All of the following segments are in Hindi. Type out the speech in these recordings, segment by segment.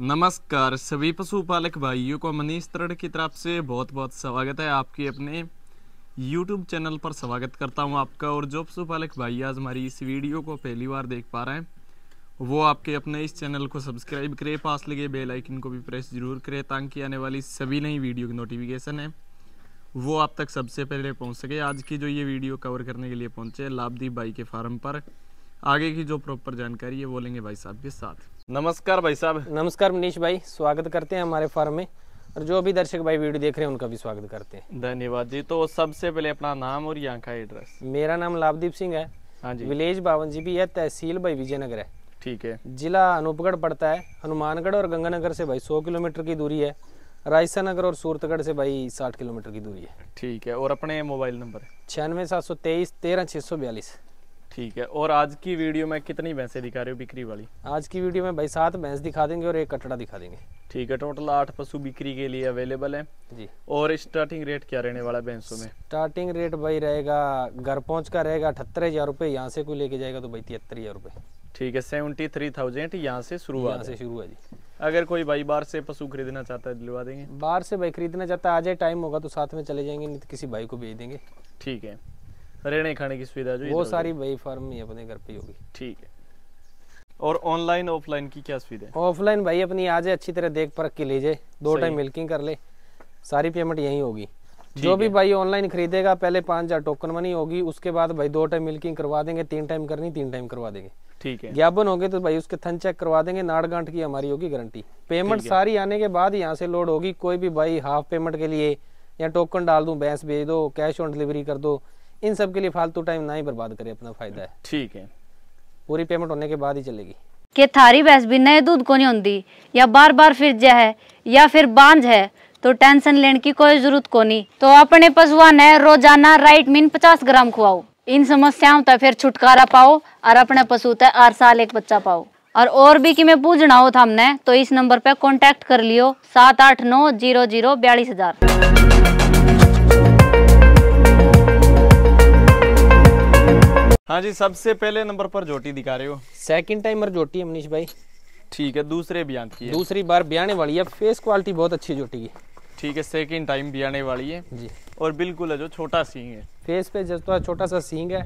नमस्कार सभी पशुपालक भाइयों को मनीष तरण की तरफ से बहुत बहुत स्वागत है आपके अपने यूट्यूब चैनल पर स्वागत करता हूं आपका और जो पशुपालक भाई आज हमारी इस वीडियो को पहली बार देख पा रहे हैं वो आपके अपने इस चैनल को सब्सक्राइब करें पास लगे बेल आइकन को भी प्रेस जरूर करें ताकि आने वाली सभी नई वीडियो की नोटिफिकेशन है वो आप तक सबसे पहले पहुँच सके आज की जो ये वीडियो कवर करने के लिए पहुँचे लाभदीप भाई के फार्म पर आगे की जो प्रॉपर जानकारी है वो लेंगे भाई साहब के साथ नमस्कार भाई साहब नमस्कार मनीष भाई स्वागत करते हैं हमारे फार्म में और जो भी दर्शक भाई वीडियो देख रहे हैं उनका भी स्वागत करते हैं धन्यवाद जी तो सबसे पहले अपना नाम और यहाँ का एड्रेस मेरा नाम लाभदीप सिंह है हाँ जी विलेज बावन जी भी है तहसील भाई विजयनगर है ठीक है जिला अनूपगढ़ पड़ता है हनुमानगढ़ और गंगानगर से भाई सौ किलोमीटर की दूरी है रायसा नगर और सूरतगढ़ से भाई साठ किलोमीटर की दूरी है ठीक है और अपने मोबाइल नंबर छियानवे सात सौ तेईस तेरह छः सौ बयालीस ठीक है और आज की वीडियो में कितनी भैंसे दिखा रहे हो बिक्री वाली आज की वीडियो में भाई सात भैंस दिखा देंगे और एक कटड़ा दिखा देंगे ठीक है टोटल आठ पशु बिक्री के लिए अवेलेबल है जी और स्टार्टिंग रेट क्या रहने वाला भैंसों में स्टार्टिंग रेट भाई रहेगा घर पहुँच का रहेगा अठहत्तर हजार रूपए यहाँ से कोई लेके जाएगा तो भाई तिहत्तर हजार रूपए ठीक है सेवेंटी थ्री थाउजेंड यहाँ से शुरुआत से शुरू है जी अगर कोई भाई बाहर से पशु खरीदना चाहता है दिलवा देंगे बाहर से भाई खरीदना चाहता है आ जाए टाइम होगा तो साथ में चले जाएंगे नहीं तो किसी भाई को भेज देंगे ठीक है रहने खाने की सुविधा जो वो सारी वही फार्म में अपने घर पे होगी ठीक है और ऑनलाइन ऑफलाइन की क्या सुविधा है ऑफलाइन भाई अपनी आ जाए अच्छी तरह देख परख के लीजिए दो टाइम मिल्किंग कर ले सारी पेमेंट यही होगी जो भी भाई ऑनलाइन खरीदेगा पहले पाँच हजार टोकन मनी होगी उसके बाद भाई दो टाइम मिल्किंग करवा देंगे तीन टाइम करनी तीन टाइम करवा देंगे ठीक है ज्ञापन होगी तो भाई उसके थन चेक करवा देंगे नाड़गांठ की हमारी होगी गारंटी पेमेंट सारी आने के बाद यहाँ से लोड होगी कोई भी भाई हाफ पेमेंट के लिए या टोकन डाल दू भैंस भेज दो कैश ऑन डिलीवरी कर दो इन सब के लिए फालतू टाइम ना ही बर्बाद करे अपना फायदा है ठीक है पूरी पेमेंट होने के बाद ही चलेगी के थारी भैंस भी नए दूध को नहीं होती या बार बार जा है या फिर बांझ है तो टेंशन लेने की कोई जरूरत को नहीं तो अपने पशुआ ने रोजाना राइट मीन पचास ग्राम खुआओ इन समस्याओं तक फिर छुटकारा पाओ और अपने पशु तक हर साल एक बच्चा पाओ और और भी कि मैं पूछना हो था हमने तो इस नंबर पे कांटेक्ट कर लियो सात आठ नौ जीरो जीरो बयालीस हजार हाँ जी सबसे पहले नंबर पर जोटी दिखा रहे हो सेकंड टाइमर जोटी है मनीष भाई ठीक है दूसरे बियान की है। दूसरी बार बियाने वाली है फेस क्वालिटी बहुत अच्छी जोटी की ठीक है सेकंड टाइम बियाने वाली है जी और बिल्कुल है जो छोटा सींग है फेस पे जब तो छोटा सा सींग है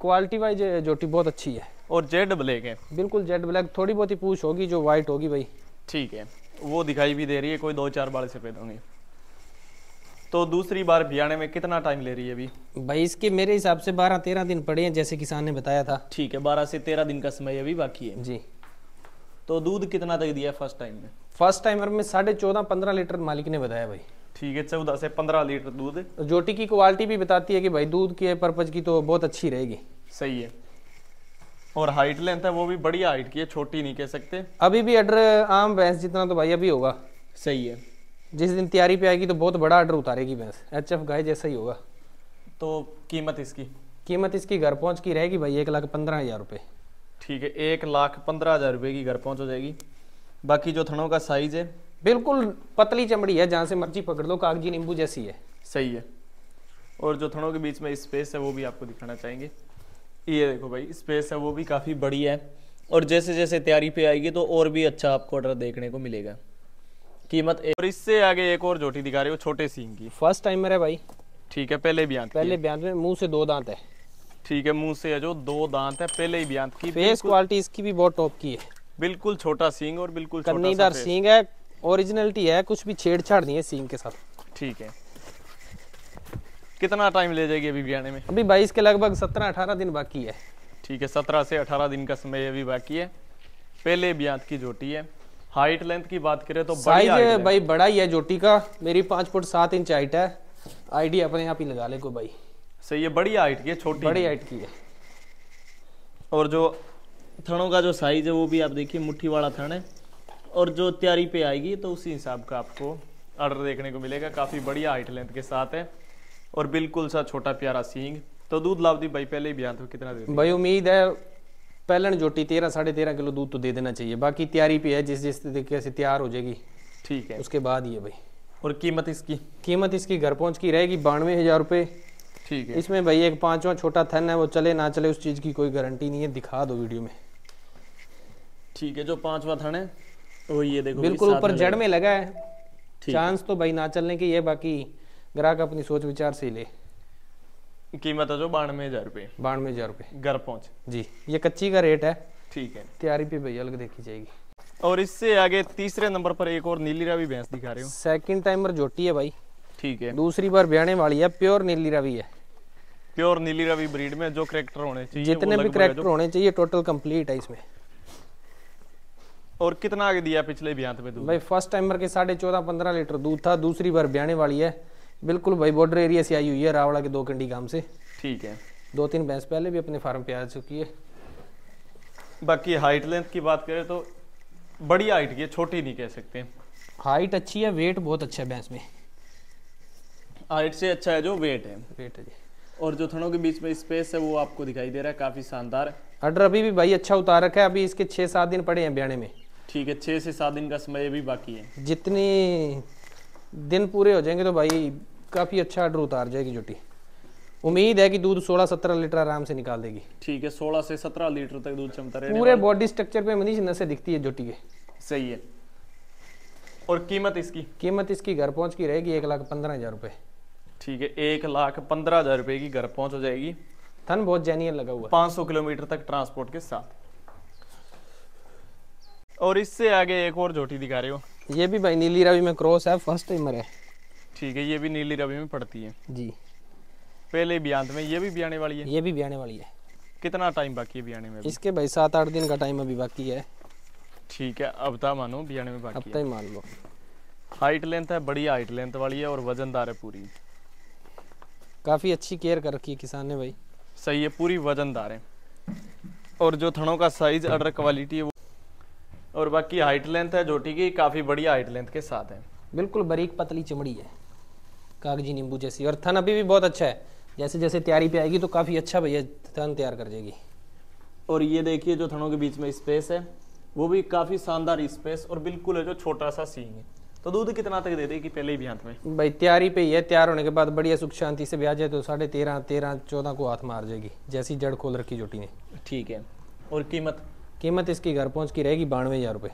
क्वालिटी वाइज जोटी बहुत अच्छी है और जेड ब्लैक है बिल्कुल जेड ब्लैक थोड़ी बहुत ही पूछ होगी जो व्हाइट होगी भाई ठीक है वो दिखाई भी दे रही है कोई दो चार बार से पैदा होंगे तो दूसरी बार भियाने में कितना टाइम ले रही है अभी भाई इसके मेरे हिसाब से बारह तेरह दिन पड़े हैं जैसे किसान ने बताया था ठीक है बारह से तेरह दिन का समय अभी बाकी है जी तो दूध कितना तक दिया फर्स्ट टाइम में फर्स्ट टाइमर में साढ़े चौदह पंद्रह लीटर मालिक ने बताया भाई ठीक है चौदह से पंद्रह लीटर दूध जोटी की क्वालिटी भी बताती है कि भाई दूध के पर्पज की तो बहुत अच्छी रहेगी सही है और हाइट लेंथ है वो भी बढ़िया हाइट की है छोटी नहीं कह सकते अभी भी अडर आम भैंस जितना तो भाई अभी होगा सही है जिस दिन तैयारी पे आएगी तो बहुत बड़ा ऑर्डर उतारेगी भैंस एच एफ गाय जैसा ही होगा तो कीमत इसकी कीमत इसकी घर पहुंच की रहेगी भाई एक लाख पंद्रह हज़ार रुपये ठीक है एक लाख पंद्रह हज़ार रुपये की घर पहुंच हो जाएगी बाकी जो थनों का साइज है बिल्कुल पतली चमड़ी है जहाँ से मर्जी पकड़ लो कागजी नींबू जैसी है सही है और जो थनों के बीच में स्पेस है वो भी आपको दिखाना चाहेंगे ये देखो भाई स्पेस है वो भी काफ़ी बड़ी है और जैसे जैसे तैयारी पे आएगी तो और भी अच्छा आपको ऑर्डर देखने को मिलेगा कीमत एक और इससे आगे एक और जोटी दिखा रहे हो छोटे सींग की फर्स्ट टाइम है भाई ठीक है पहले भी पहले ब्यांत में मुंह से दो दांत है ठीक है मुंह से जो दो दांत है पहले ही ब्यांत की फेस क्वालिटी इसकी भी बहुत टॉप की है बिल्कुल छोटा सींग और बिल्कुल कन्नीदार सींग है ओरिजिनलिटी है कुछ भी छेड़छाड़ नहीं है सींग के साथ ठीक है कितना टाइम ले जाएगी अभी बियाने में अभी बाईस के लगभग सत्रह अठारह दिन बाकी है ठीक है सत्रह से अठारह दिन का समय अभी बाकी है पहले ब्यांत की जोटी है हाइट लेंथ की बात करें तो साइज भाई बड़ा ही है जोटी का मेरी पांच फुट सात इंच हाइट है आईडी अपने आप ही लगा ले को भाई सही है बड़ी हाइट की है छोटी बड़ी हाइट की है और जो थनों का जो साइज है वो भी आप देखिए मुट्ठी वाला थन है और जो तैयारी पे आएगी तो उसी हिसाब का आपको ऑर्डर देखने को मिलेगा काफ़ी बढ़िया हाइट लेंथ के साथ है और बिल्कुल सा छोटा प्यारा सींग तो दूध लाभ दी भाई पहले ही बयान तो कितना दे भाई उम्मीद है पैलन जोटी तेरह साढ़े तेरह किलो दूध तो दे देना चाहिए बाकी तैयारी पे है जिस जिस तरीके से तैयार हो जाएगी ठीक है उसके बाद ही है भाई और कीमत इसकी कीमत इसकी घर पहुंच की रहेगी बानवे हज़ार रुपये ठीक है इसमें भाई एक पाँचवा छोटा थन है वो चले ना चले उस चीज़ की कोई गारंटी नहीं है दिखा दो वीडियो में ठीक है जो पाँचवा थन है वो ये देखो बिल्कुल ऊपर जड़ में लगा है चांस तो भाई ना चलने की है बाकी ग्राहक अपनी सोच विचार से ले कीमत है जो बानवे हजार रुपये बानवे हजार रुपये घर पहुँच जी ये कच्ची का रेट है ठीक है तैयारी पे भैया अलग देखी जाएगी और इससे आगे तीसरे नंबर पर एक और नीली रावी भैंस दिखा रहे हो सेकंड टाइमर जोटी है भाई ठीक है दूसरी बार ब्याने वाली है प्योर नीली रावी है प्योर नीली रवि ब्रीड में जो करेक्टर होने चाहिए जितने भी करेक्टर होने चाहिए टोटल कंप्लीट है इसमें और कितना आगे दिया पिछले ब्यांत में दूध भाई फर्स्ट टाइमर के साढ़े चौदह पंद्रह लीटर दूध था दूसरी बार ब्याने वाली है बिल्कुल भाई बॉर्डर एरिया से आई हुई है रावड़ा के दो कंडी गांव से ठीक है दो तीन भैंस पहले भी अपने फार्म पे आ चुकी है बाकी हाइट लेंथ की बात करें तो बड़ी हाइट की है छोटी नहीं कह सकते हाइट अच्छी है वेट बहुत अच्छा है भैंस में हाइट से अच्छा है जो वेट है वेट है जी और जो थनों के बीच में स्पेस है वो आपको दिखाई दे रहा है काफी शानदार अडर अभी भी भाई अच्छा उतार रखा है अभी इसके छह सात दिन पड़े हैं ब्याने में ठीक है छह से सात दिन का समय भी बाकी है जितनी दिन पूरे हो जाएंगे तो भाई काफ़ी अच्छा आर्डर उतार जाएगी जुटी उम्मीद है कि दूध 16-17 लीटर आराम से निकाल देगी ठीक है 16 से 17 लीटर तक दूध चमता रहे पूरे बॉडी स्ट्रक्चर पे मनीष नशे दिखती है जुटी के सही है और कीमत इसकी कीमत इसकी घर पहुंच की रहेगी एक लाख पंद्रह हजार रुपए ठीक है एक लाख पंद्रह हजार रुपए की घर पहुंच हो जाएगी थन बहुत जेनियन लगा हुआ पांच सौ किलोमीटर तक ट्रांसपोर्ट के साथ और इससे आगे एक और झोटी दिखा रहे हो ये भी भाई नीली रवि में क्रॉस है फर्स्ट टाइमर है ठीक है ये भी नीली रवि में पड़ती है जी पहले बियांत में ये भी बियाने वाली है ये भी बियाने वाली है कितना टाइम बाकी है बियाने में इसके भाई सात आठ दिन का टाइम अभी बाकी है ठीक है अब तक तो मानो बियाने में बाकी अब तक तो मान लो हाइट लेंथ है बड़ी हाइट लेंथ वाली है और वजनदार है पूरी काफ़ी अच्छी केयर कर रखी है किसान ने भाई सही है पूरी वजनदार है और जो थनों का साइज अडर क्वालिटी है और बाकी हाइट लेंथ है झोटी की काफ़ी बढ़िया हाइट लेंथ के साथ है बिल्कुल बरीक पतली चमड़ी है कागजी नींबू जैसी और थन अभी भी बहुत अच्छा है जैसे जैसे तैयारी पे आएगी तो काफ़ी अच्छा भैया थन तैयार कर जाएगी और ये देखिए जो थनों के बीच में स्पेस है वो भी काफ़ी शानदार स्पेस और बिल्कुल है जो छोटा सा सींग है तो दूध कितना तक दे देगी पहले ही भी में भाई तैयारी पे ही है तैयार होने के बाद बढ़िया सुख शांति से ब्याह जाए तो साढ़े तेरह तेरह चौदह को हाथ मार जाएगी जैसी जड़ खोल रखी जोटी ने ठीक है और कीमत कीमत इसकी घर पहुंच की रहेगी बानवे हज़ार रुपए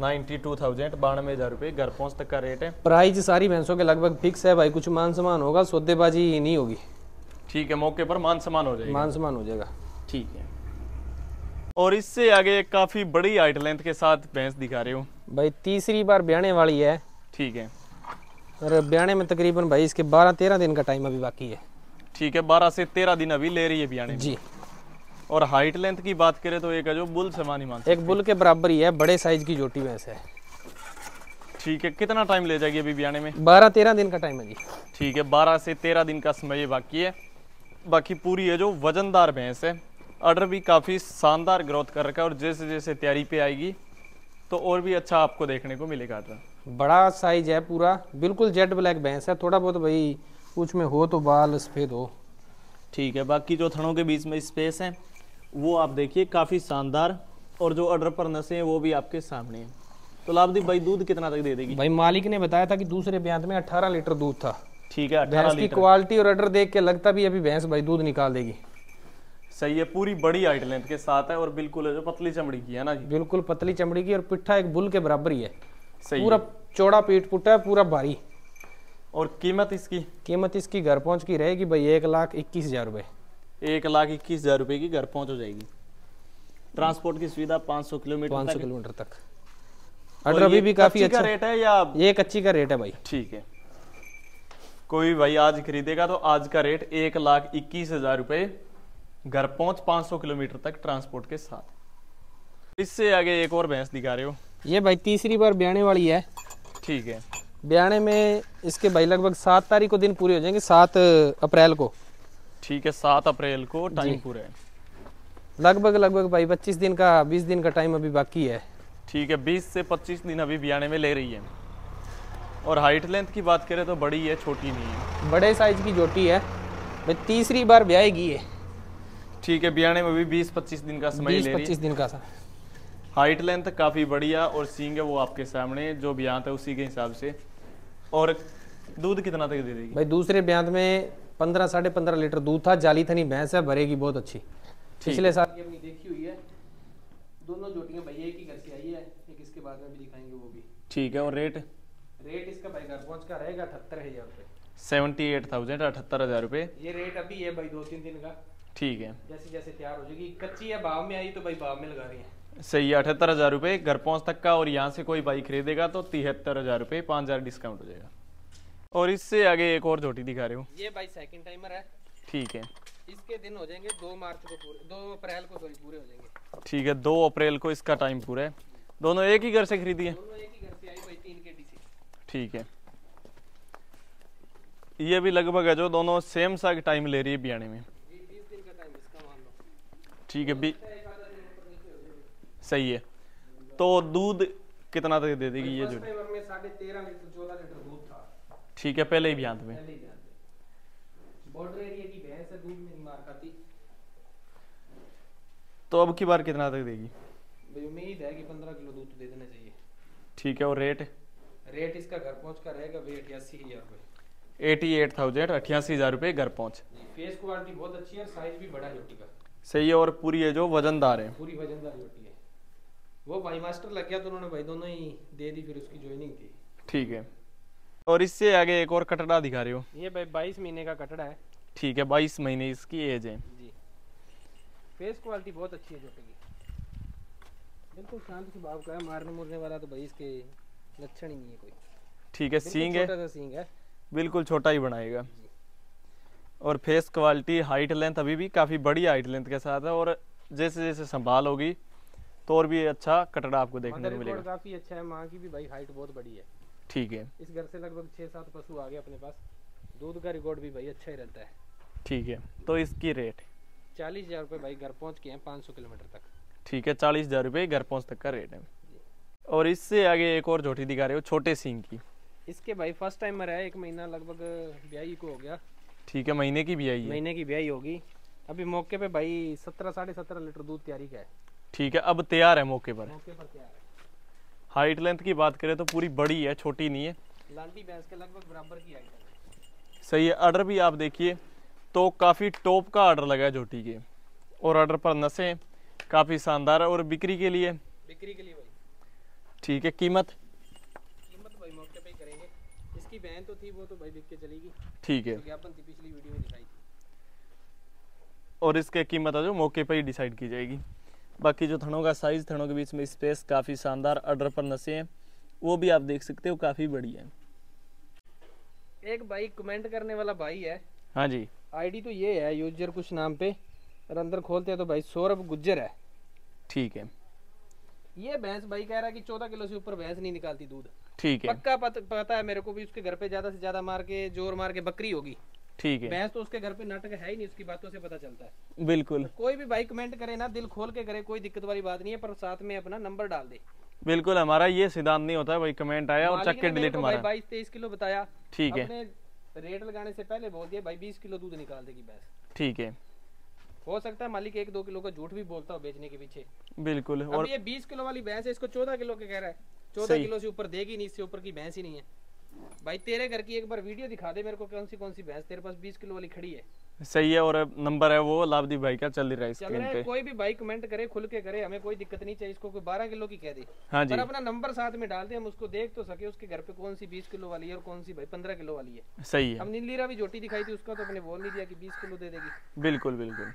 नाइन्टी टू थाउजेंड बानवे हज़ार रुपए घर पहुंच तक का रेट है प्राइस सारी भैंसों के लगभग फिक्स है भाई कुछ मान सम्मान होगा सौदेबाजी नहीं होगी ठीक है मौके पर मान सम्मान हो जाएगा मान सम्मान हो जाएगा ठीक है और इससे आगे काफ़ी बड़ी हाइट लेंथ के साथ भैंस दिखा रहे हो भाई तीसरी बार ब्याने वाली है ठीक है और ब्याने में तकरीबन भाई इसके बारह तेरह दिन का टाइम अभी बाकी है ठीक है बारह से तेरह दिन अभी ले रही है ब्याने जी और हाइट लेंथ की बात करें तो एक है जो बुल समान ही मान एक बुल के बराबर ही है बड़े साइज की जोटी वैसे है ठीक है कितना टाइम ले जाएगी अभी बियाने में बारह तेरह दिन का टाइम है जी ठीक है बारह से तेरह दिन का समय बाकी है बाकी पूरी है जो वजनदार भैंस है अर्डर भी काफ़ी शानदार ग्रोथ कर रखा है और जैसे जैसे तैयारी पे आएगी तो और भी अच्छा आपको देखने को मिलेगा अर्डर बड़ा साइज है पूरा बिल्कुल जेड ब्लैक भैंस है थोड़ा बहुत भाई कुछ में हो तो बाल सफ़ेद हो ठीक है बाकी जो थनों के बीच में स्पेस है वो आप देखिए काफ़ी शानदार और जो ऑर्डर पर नशे हैं वो भी आपके सामने हैं तो लाभदीप भाई दूध कितना तक दे देगी भाई मालिक ने बताया था कि दूसरे ब्यांत में 18 लीटर दूध था ठीक है भैंस की क्वालिटी और ऑर्डर देख के लगता भी अभी भैंस भाई दूध निकाल देगी सही है पूरी बड़ी हाइट लेंथ के साथ है और बिल्कुल है जो पतली चमड़ी की है ना जी बिल्कुल पतली चमड़ी की और पिट्ठा एक बुल के बराबर ही है सही पूरा चौड़ा पेट पुटा है पूरा भारी और कीमत इसकी कीमत इसकी घर पहुंच की रहेगी भाई एक लाख इक्कीस हजार रुपए एक लाख इक्कीस हज़ार रुपए की घर पहुंच हो जाएगी ट्रांसपोर्ट की सुविधा 500 किलोमीटर 500 किलोमीटर तक अगर अभी भी काफी अच्छा रेट है या ये कच्ची का रेट है भाई ठीक है कोई भाई आज खरीदेगा तो आज का रेट एक लाख इक्कीस हजार रुपए घर पहुंच 500 किलोमीटर तक ट्रांसपोर्ट के साथ इससे आगे एक और भैंस दिखा रहे हो ये भाई तीसरी बार ब्याने वाली है ठीक है ब्याने में इसके भाई लगभग सात तारीख को दिन पूरे हो जाएंगे सात अप्रैल को ठीक है सात अप्रैल को टाइम पूरा है लगभग लगभग भाई पच्चीस दिन का बीस दिन का टाइम अभी बाकी है ठीक है बीस से पच्चीस दिन अभी बियाने में ले रही है और हाइट लेंथ की बात करें तो बड़ी है छोटी नहीं है बड़े साइज की जोटी है भाई तीसरी बार ब्याएगी है ठीक है बियाने में भी बीस पच्चीस दिन का समय ले पच्चीस दिन का हाइट लेंथ काफ़ी बढ़िया और सींग है वो आपके सामने जो ब्यांत है उसी के हिसाब से और दूध कितना तक दे देगी भाई दूसरे ब्यांत में पंद्रह साढ़े पंद्रह लीटर दूध था जाली थनी भैंस है भरेगी बहुत अच्छी पिछले साल की अपनी देखी हुई है दोनों जोटियां भैया एक ही घर से आई है एक इसके बाद में भी दिखाएंगे वो भी ठीक है और रेट रेट इसका भाई घर पहुंच का रहेगा अठहत्तर हजार रुपये सेवेंटी एट थाउजेंड अठहत्तर हजार रुपये ये रेट अभी है भाई दो तीन दिन का ठीक है जैसे जैसे तैयार हो जाएगी कच्ची है भाव में आई तो भाई भाव में लगा रही है सही है अठहत्तर हजार रुपये घर पहुंच तक का और यहाँ से कोई बाइक खरीदेगा तो तिहत्तर हजार रुपये पाँच हजार डिस्काउंट हो जाएगा और इससे आगे एक और झोटी दिखा रहे हो ये भाई सेकंड टाइमर है ठीक है इसके दिन हो जाएंगे दो मार्च को पूरे दो अप्रैल को सॉरी पूरे हो जाएंगे ठीक है दो अप्रैल को इसका टाइम पूरा है दोनों एक ही घर से खरीदी है ठीक है ये भी लगभग है जो दोनों सेम सा टाइम ले रही है बियाने में ठीक है बी सही है तो दूध कितना तक दे देगी ये जो ठीक है पहले ही भी में में तो अब की बार कितना तक देगी उम्मीद है कि पंद्रह किलो दूध तो दे देना चाहिए ठीक है और रेट रेट इसका घर पहुंच का रहेगा भाई अठासी हजार रुपये एटी एट थाउजेंड अठासी हजार रुपये घर पहुंच फेस क्वालिटी बहुत अच्छी है साइज भी बड़ा रोटी का सही है और पूरी है जो वजनदार है पूरी वजनदार रोटी है वो भाई मास्टर लग गया तो उन्होंने भाई दोनों ही दे दी फिर उसकी ज्वाइनिंग थी ठीक है और इससे आगे एक और कटड़ा दिखा रहे हो ये भाई बाईस महीने का कटड़ा है ठीक है बाईस महीने इसकी एज है जी फेस क्वालिटी बहुत अच्छी है जोटे की बिल्कुल शांत स्वभाव का है मारने मुरने वाला तो भाई इसके लक्षण ही नहीं है कोई ठीक है सींग है छोटा सा सींग है बिल्कुल छोटा ही बनाएगा और फेस क्वालिटी हाइट लेंथ अभी भी काफ़ी बड़ी हाइट लेंथ के साथ है और जैसे जैसे संभाल होगी तो और भी अच्छा कटड़ा आपको देखने को मिलेगा काफ़ी अच्छा है माँ की भी भाई हाइट बहुत बड़ी है ठीक है इस घर से लगभग छः सात पशु आ गए अपने पास दूध का रिकॉर्ड भी भाई अच्छा ही रहता है ठीक है तो इसकी रेट चालीस हज़ार रुपये भाई घर पहुँच के हैं पाँच सौ किलोमीटर तक ठीक है चालीस हज़ार रुपये घर पहुँच तक का रेट है और इससे आगे एक और झोटी दिखा रहे हो छोटे सिंह की इसके भाई फर्स्ट टाइम मरा है एक महीना लगभग ब्याई को हो गया ठीक है महीने की ब्याई महीने की ब्याई होगी अभी मौके पर भाई सत्रह साढ़े सत्रह लीटर दूध तैयारी का है ठीक है अब तैयार है मौके पर मौके पर तैयार है हाइट लेंथ की बात करें तो पूरी बड़ी है छोटी नहीं है लाली भैंस के लगभग बराबर की हाइट है सही है आर्डर भी आप देखिए तो काफ़ी टॉप का आर्डर लगा है जोटी के और आर्डर पर नसें काफ़ी शानदार है और बिक्री के लिए बिक्री के लिए भाई ठीक है कीमत कीमत भाई मौके पे करेंगे इसकी बहन तो थी वो तो भाई बिक के चलेगी ठीक है थी पिछली वीडियो में दिखाई और इसके कीमत है जो मौके पर ही डिसाइड की जाएगी बाकी जो थनों का साइज़ थनों के बीच में स्पेस काफ़ी शानदार अडर पर नसें हैं वो भी आप देख सकते हो काफ़ी बड़ी है एक भाई कमेंट करने वाला भाई है हाँ जी आईडी तो ये है यूजर कुछ नाम पे और अंदर खोलते हैं तो भाई सौरभ गुज्जर है ठीक है ये भैंस भाई कह रहा है कि चौदह किलो से ऊपर भैंस नहीं निकालती दूध ठीक है पक्का पत, पता है मेरे को भी उसके घर पे ज्यादा से ज्यादा मार के जोर मार के बकरी होगी ठीक है भैंस तो उसके घर पे नाटक है ही नहीं उसकी बातों से पता चलता है बिल्कुल तो कोई भी भाई कमेंट करे ना दिल खोल के करे कोई दिक्कत वाली बात नहीं है पर साथ में अपना नंबर डाल दे बिल्कुल हमारा ये सिद्धांत नहीं होता है भाई कमेंट आया और चक्के डिलीट मारा बाईस तेईस किलो बताया ठीक है रेट लगाने से पहले बोल दिया भाई बीस किलो दूध निकाल देगी भैंस ठीक है हो सकता है मालिक एक दो किलो का झूठ भी बोलता हो बेचने के पीछे बिल्कुल और ये बीस किलो वाली भैंस है इसको चौदह किलो के कह रहा है चौदह किलो से ऊपर देगी नहीं इससे ऊपर की भैंस ही नहीं है भाई तेरे घर की एक बार वीडियो दिखा दे मेरे को कौन सी कौन सी भैंस तेरे पास बीस किलो वाली खड़ी है सही है और नंबर है वो लाभदीप भाई का चल रहा है स्क्रीन पे कोई भी भाई कमेंट करे खुल के करे हमें कोई दिक्कत नहीं चाहिए इसको कोई बारह किलो की कह दे हाँ जी पर अपना नंबर साथ में डाल दे हम उसको देख तो सके उसके घर पे कौन सी बीस किलो वाली है और कौन सी भाई पंद्रह किलो वाली है सही है हम नीलीरा भी जोटी दिखाई थी उसका तो अपने बोल नहीं दिया की बीस किलो दे देगी बिल्कुल बिल्कुल